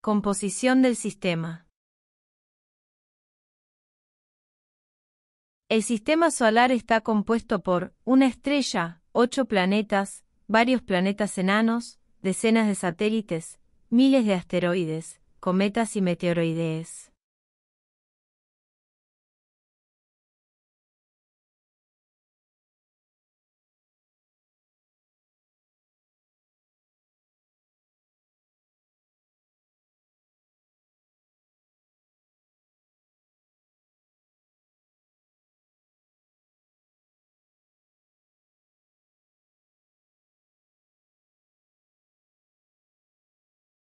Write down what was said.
Composición del sistema. El sistema solar está compuesto por una estrella, ocho planetas, varios planetas enanos, decenas de satélites, miles de asteroides, cometas y meteoroides.